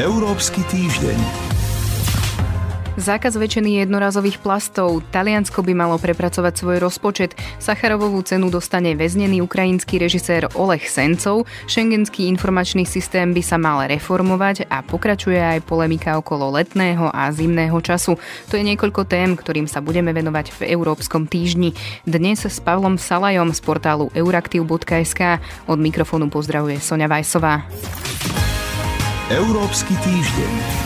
Európsky týždeň. Zákaz väčšiny jednorazových plastov. Taliansko by malo prepracovať svoj rozpočet. Sacharovovú cenu dostane väznený ukrajinský režisér Oleh Sencov. Schengenský informačný systém by sa mal reformovať a pokračuje aj polemika okolo letného a zimného času. To je niekoľko tém, ktorým sa budeme venovať v Európskom týždni. Dnes s Pavlom Salajom z portálu euraktiv.sk. Od mikrofónu pozdravuje Sonja Vajsová. Európsky týždeň.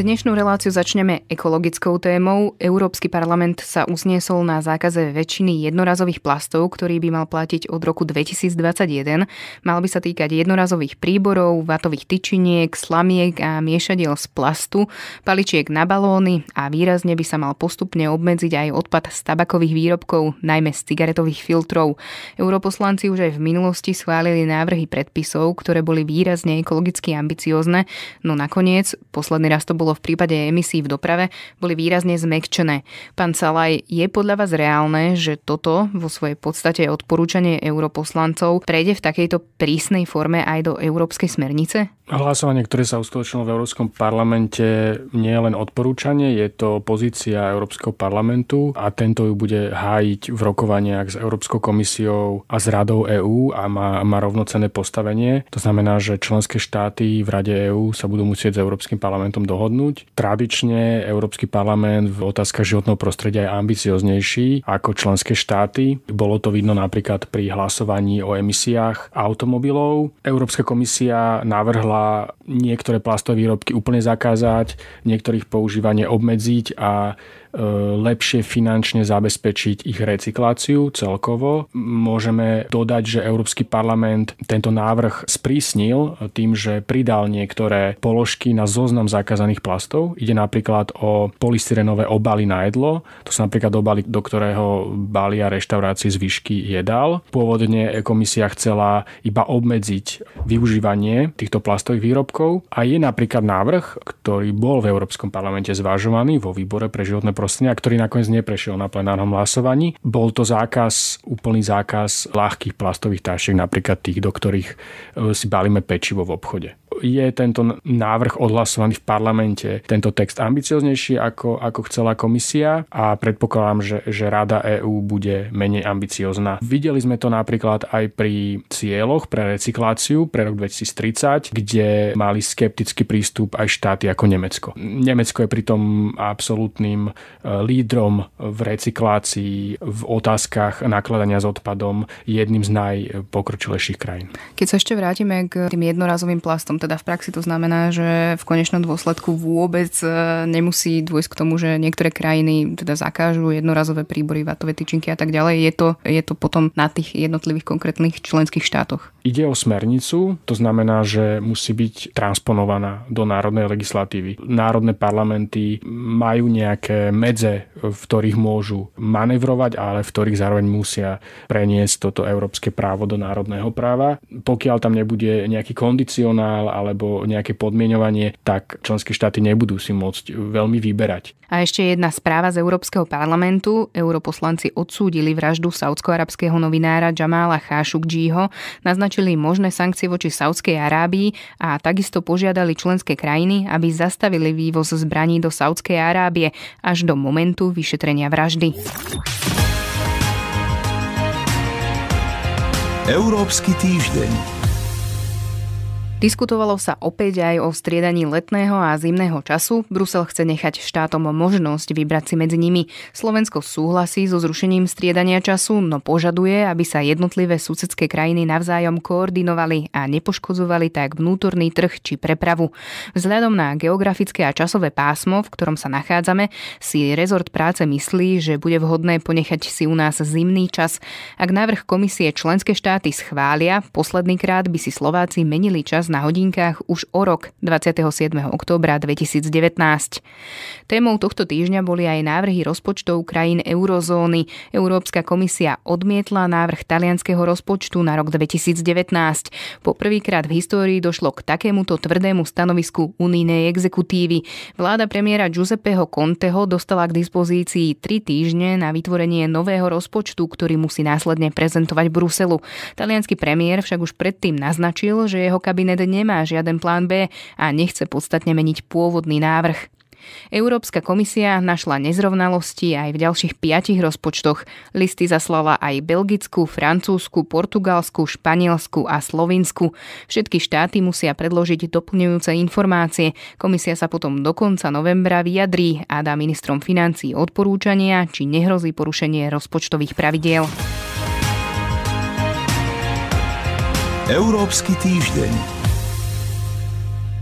Dnešnú reláciu začneme ekologickou témou. Európsky parlament sa usniesol na zákaze väčšiny jednorazových plastov, ktorý by mal platiť od roku 2021. Mal by sa týkať jednorazových príborov, vatových tyčiniek, slamiek a miešadiel z plastu, paličiek na balóny a výrazne by sa mal postupne obmedziť aj odpad z tabakových výrobkov, najmä z cigaretových filtrov. Europoslanci už aj v minulosti schválili návrhy predpisov, ktoré boli výrazne ekologicky ambiciozne, no nakoniec posledný raz to bolo bolo v prípade emisí v doprave, boli výrazne zmekčené. Pán Salaj, je podľa vás reálne, že toto vo svojej podstate odporúčanie europoslancov prejde v takejto prísnej forme aj do európskej smernice? Hlasovanie, ktoré sa uskutočnilo v Európskom parlamente, nie je len odporúčanie, je to pozícia Európskeho parlamentu a tento ju bude hájiť v rokovaniach s Európskou komisiou a s Radou EÚ a má, má rovnocené postavenie. To znamená, že členské štáty v Rade EÚ sa budú musieť s Európskym parlamentom dohodnúť dohodnúť. Tradične Európsky parlament v otázkach životného prostredia je ambicioznejší ako členské štáty. Bolo to vidno napríklad pri hlasovaní o emisiách automobilov. Európska komisia navrhla niektoré plastové výrobky úplne zakázať, niektorých používanie obmedziť a E, lepšie finančne zabezpečiť ich recykláciu celkovo. Môžeme dodať, že Európsky parlament tento návrh sprísnil tým, že pridal niektoré položky na zoznam zakázaných plastov. Ide napríklad o polystyrenové obaly na jedlo. To sú napríklad obaly, do ktorého balia reštaurácie zvyšky jedal. Pôvodne komisia chcela iba obmedziť využívanie týchto plastových výrobkov a je napríklad návrh, ktorý bol v Európskom parlamente zvažovaný vo výbore pre životné prostredia, ktorý nakoniec neprešiel na plenárnom hlasovaní. Bol to zákaz, úplný zákaz ľahkých plastových tášiek, napríklad tých, do ktorých e, si balíme pečivo v obchode je tento návrh odhlasovaný v parlamente, tento text ambicioznejší ako, ako chcela komisia a predpokladám, že, že Rada EÚ bude menej ambiciozná. Videli sme to napríklad aj pri cieľoch pre recykláciu pre rok 2030, kde mali skeptický prístup aj štáty ako Nemecko. Nemecko je pritom absolútnym e, lídrom v recyklácii, v otázkach nakladania s odpadom, jedným z najpokročilejších krajín. Keď sa ešte vrátime k tým jednorazovým plastom, teda teda v praxi to znamená, že v konečnom dôsledku vôbec e, nemusí dôjsť k tomu, že niektoré krajiny teda zakážu jednorazové príbory, vatové tyčinky a tak ďalej. Je to, je to potom na tých jednotlivých konkrétnych členských štátoch. Ide o smernicu, to znamená, že musí byť transponovaná do národnej legislatívy. Národné parlamenty majú nejaké medze, v ktorých môžu manevrovať, ale v ktorých zároveň musia preniesť toto európske právo do národného práva. Pokiaľ tam nebude nejaký kondicionál alebo nejaké podmienovanie, tak členské štáty nebudú si môcť e, veľmi vyberať. A ešte jedna správa z Európskeho parlamentu. Europoslanci odsúdili vraždu saudsko-arabského novinára Jamála Khashoggiho, naznačili možné sankcie voči Saudskej Arábii a takisto požiadali členské krajiny, aby zastavili vývoz zbraní do Saudskej Arábie až do momentu vyšetrenia vraždy. Európsky týždeň. Diskutovalo sa opäť aj o striedaní letného a zimného času. Brusel chce nechať štátom možnosť vybrať si medzi nimi. Slovensko súhlasí so zrušením striedania času, no požaduje, aby sa jednotlivé susedské krajiny navzájom koordinovali a nepoškodzovali tak vnútorný trh či prepravu. Vzhľadom na geografické a časové pásmo, v ktorom sa nachádzame, si rezort práce myslí, že bude vhodné ponechať si u nás zimný čas. Ak návrh komisie členské štáty schvália, posledný krát by si Slováci menili čas na hodinkách už o rok 27. októbra 2019. Témou tohto týždňa boli aj návrhy rozpočtov krajín eurozóny. Európska komisia odmietla návrh talianského rozpočtu na rok 2019. Po prvýkrát v histórii došlo k takémuto tvrdému stanovisku unijnej exekutívy. Vláda premiéra Giuseppeho Conteho dostala k dispozícii 3 týždne na vytvorenie nového rozpočtu, ktorý musí následne prezentovať Bruselu. Talianský premiér však už predtým naznačil, že jeho kabinet parlament nemá žiaden plán B a nechce podstatne meniť pôvodný návrh. Európska komisia našla nezrovnalosti aj v ďalších piatich rozpočtoch. Listy zaslala aj Belgicku, Francúzsku, Portugalsku, Španielsku a Slovinsku. Všetky štáty musia predložiť doplňujúce informácie. Komisia sa potom do konca novembra vyjadrí a dá ministrom financí odporúčania, či nehrozí porušenie rozpočtových pravidiel. Európsky týždeň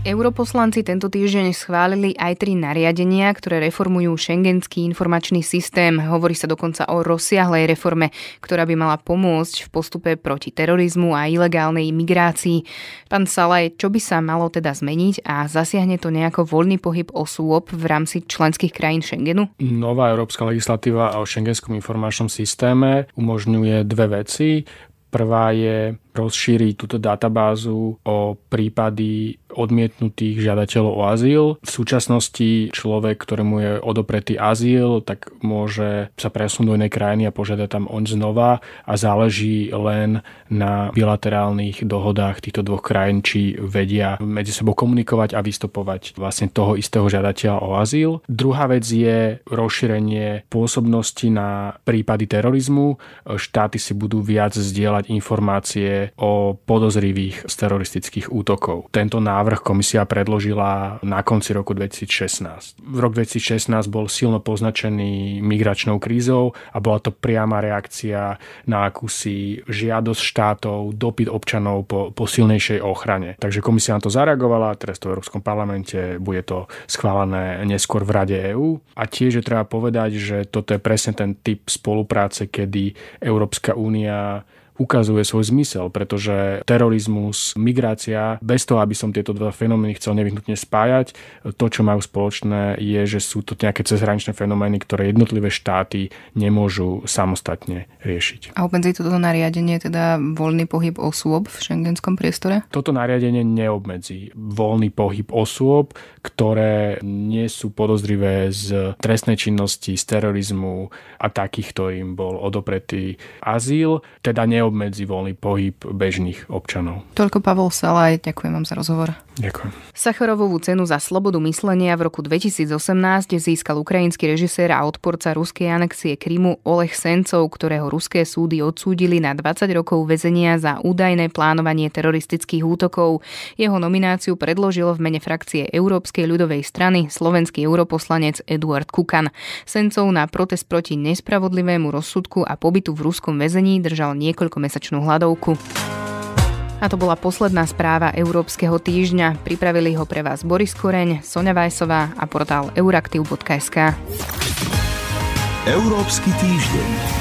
Europoslanci tento týždeň schválili aj tri nariadenia, ktoré reformujú šengenský informačný systém. Hovorí sa dokonca o rozsiahlej reforme, ktorá by mala pomôcť v postupe proti terorizmu a ilegálnej migrácii. Pán Salaj, čo by sa malo teda zmeniť a zasiahne to nejako voľný pohyb osôb v rámci členských krajín Schengenu? Nová európska legislatíva o šengenskom informačnom systéme umožňuje dve veci. Prvá je rozšíri túto databázu o prípady odmietnutých žiadateľov o azyl. V súčasnosti človek, ktorému je odopretý azyl, tak môže sa presunúť do inej krajiny a požiadať tam on znova a záleží len na bilaterálnych dohodách týchto dvoch krajín, či vedia medzi sebou komunikovať a vystupovať vlastne toho istého žiadateľa o azyl. Druhá vec je rozšírenie pôsobnosti na prípady terorizmu. Štáty si budú viac zdieľať informácie o podozrivých z teroristických útokov. Tento návrh komisia predložila na konci roku 2016. V rok 2016 bol silno poznačený migračnou krízou a bola to priama reakcia na akúsi žiadosť štátov, dopyt občanov po, po silnejšej ochrane. Takže komisia na to zareagovala, teraz to v Európskom parlamente bude to schválené neskôr v Rade EÚ. A tiež je treba povedať, že toto je presne ten typ spolupráce, kedy Európska únia ukazuje svoj zmysel, pretože terorizmus, migrácia, bez toho, aby som tieto dva fenomény chcel nevyhnutne spájať, to, čo majú spoločné, je, že sú to nejaké cezhraničné fenomény, ktoré jednotlivé štáty nemôžu samostatne riešiť. A obmedzí toto nariadenie teda voľný pohyb osôb v šengenskom priestore? Toto nariadenie neobmedzí voľný pohyb osôb, ktoré nie sú podozrivé z trestnej činnosti, z terorizmu a takých, ktorým bol odopretý azyl, teda neobmedzí neobmedzí voľný pohyb bežných občanov. Toľko Pavol Salaj, ďakujem vám za rozhovor. Ďakujem. Sacharovovú cenu za slobodu myslenia v roku 2018 získal ukrajinský režisér a odporca ruskej anexie Krymu Oleh Sencov, ktorého ruské súdy odsúdili na 20 rokov väzenia za údajné plánovanie teroristických útokov. Jeho nomináciu predložil v mene frakcie Európskej ľudovej strany slovenský europoslanec Eduard Kukan. Sencov na protest proti nespravodlivému rozsudku a pobytu v ruskom väzení držal niekoľko niekoľkomesačnú hladovku. A to bola posledná správa Európskeho týždňa. Pripravili ho pre vás Boris Koreň, Sonja Vajsová a portál euraktiv.sk. Európsky týždeň.